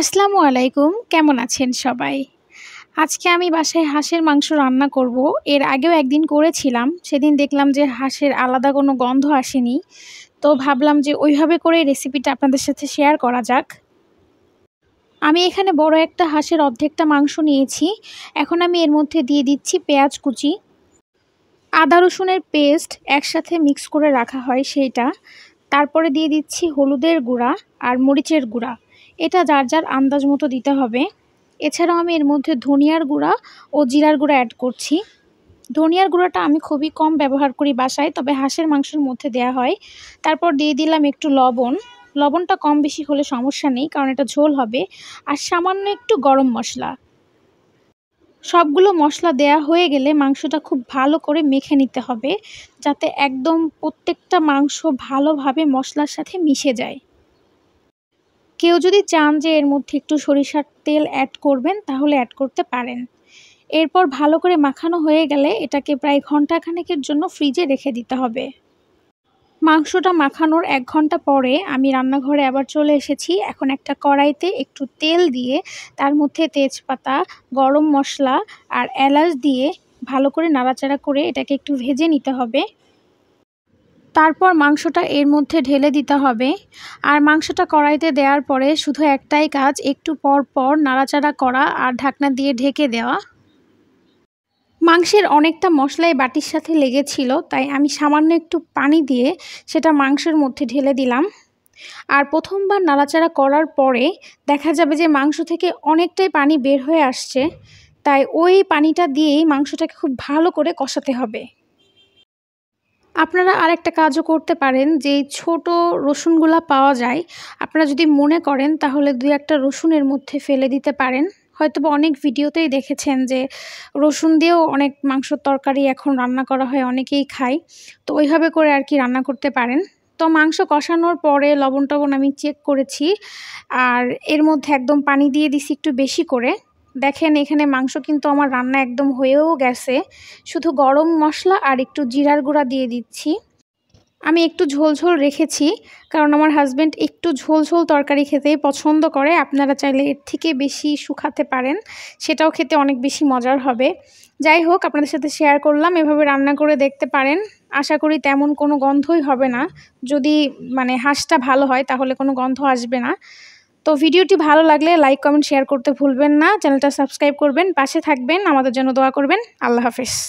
আসসালামু আলাইকুম কেমন আছেন সবাই আজকে আমি বাসায় হাঁসের মাংস রান্না করব এর আগেও একদিন করেছিলাম সেদিন দেখলাম যে হাঁসের আলাদা কোনো গন্ধ আসেনি তো ভাবলাম যে ওইভাবে করে রেসিপিটা আপনাদের সাথে শেয়ার করা যাক আমি এখানে বড় একটা হাঁসের অর্ধেকটা মাংস নিয়েছি এখন আমি এর মধ্যে দিয়ে দিচ্ছি পেঁয়াজ কুচি আদা রসুনের পেস্ট একসাথে মিক্স করে রাখা হয় সেইটা তারপরে দিয়ে দিচ্ছি হলুদের গুঁড়া আর মরিচের গুঁড়া এটা যার যার আন্দাজ মতো দিতে হবে এছাড়াও আমি এর মধ্যে ধনিয়ার গুঁড়া ও জিরার গুঁড়া অ্যাড করছি ধনিয়ার গুঁড়াটা আমি খুবই কম ব্যবহার করি বাসায় তবে হাঁসের মাংসের মধ্যে দেয়া হয় তারপর দিয়ে দিলাম একটু লবণ লবণটা কম বেশি হলে সমস্যা নেই কারণ এটা ঝোল হবে আর সামান্য একটু গরম মশলা সবগুলো মশলা দেয়া হয়ে গেলে মাংসটা খুব ভালো করে মেখে নিতে হবে যাতে একদম প্রত্যেকটা মাংস ভালোভাবে মশলার সাথে মিশে যায় কেউ যদি চান যে এর মধ্যে একটু সরিষার তেল অ্যাড করবেন তাহলে অ্যাড করতে পারেন এরপর ভালো করে মাখানো হয়ে গেলে এটাকে প্রায় খানেকের জন্য ফ্রিজে রেখে দিতে হবে মাংসটা মাখানোর এক ঘন্টা পরে আমি রান্নাঘরে আবার চলে এসেছি এখন একটা কড়াইতে একটু তেল দিয়ে তার মধ্যে তেজপাতা গরম মশলা আর এলাচ দিয়ে ভালো করে নাড়াচাড়া করে এটাকে একটু ভেজে নিতে হবে তারপর মাংসটা এর মধ্যে ঢেলে দিতে হবে আর মাংসটা কড়াইতে দেওয়ার পরে শুধু একটাই কাজ একটু পর পর নাড়াচাড়া করা আর ঢাকনা দিয়ে ঢেকে দেওয়া মাংসের অনেকটা মশলাই বাটির সাথে লেগেছিল তাই আমি সামান্য একটু পানি দিয়ে সেটা মাংসের মধ্যে ঢেলে দিলাম আর প্রথমবার নাড়াচাড়া করার পরে দেখা যাবে যে মাংস থেকে অনেকটাই পানি বের হয়ে আসছে তাই ওই পানিটা দিয়েই মাংসটাকে খুব ভালো করে কষাতে হবে আপনারা আরেকটা কাজও করতে পারেন যে ছোট রসুনগুলা পাওয়া যায় আপনারা যদি মনে করেন তাহলে দুই একটা রসুনের মধ্যে ফেলে দিতে পারেন হয়তো বা অনেক ভিডিওতেই দেখেছেন যে রসুন দিয়েও অনেক মাংসর তরকারি এখন রান্না করা হয় অনেকেই খায় তো ওইভাবে করে আর কি রান্না করতে পারেন তো মাংস কষানোর পরে লবণ টবণ আমি চেক করেছি আর এর মধ্যে একদম পানি দিয়ে দিছি একটু বেশি করে দেখেন এখানে মাংস কিন্তু আমার রান্না একদম হয়েও গেছে শুধু গরম মশলা আর একটু জিরার গুঁড়া দিয়ে দিচ্ছি আমি একটু ঝোল ঝোল রেখেছি কারণ আমার হাজব্যান্ড একটু ঝোল ঝোল তরকারি খেতে পছন্দ করে আপনারা চাইলে এর থেকে বেশি শুকাতে পারেন সেটাও খেতে অনেক বেশি মজার হবে যাই হোক আপনাদের সাথে শেয়ার করলাম এভাবে রান্না করে দেখতে পারেন আশা করি তেমন কোনো গন্ধই হবে না যদি মানে হাঁসটা ভালো হয় তাহলে কোনো গন্ধ আসবে না তো ভিডিওটি ভালো লাগলে লাইক কমেন্ট শেয়ার করতে ভুলবেন না চ্যানেলটা সাবস্ক্রাইব করবেন পাশে থাকবেন আমাদের জন্য দোয়া করবেন আল্লাহ হাফিজ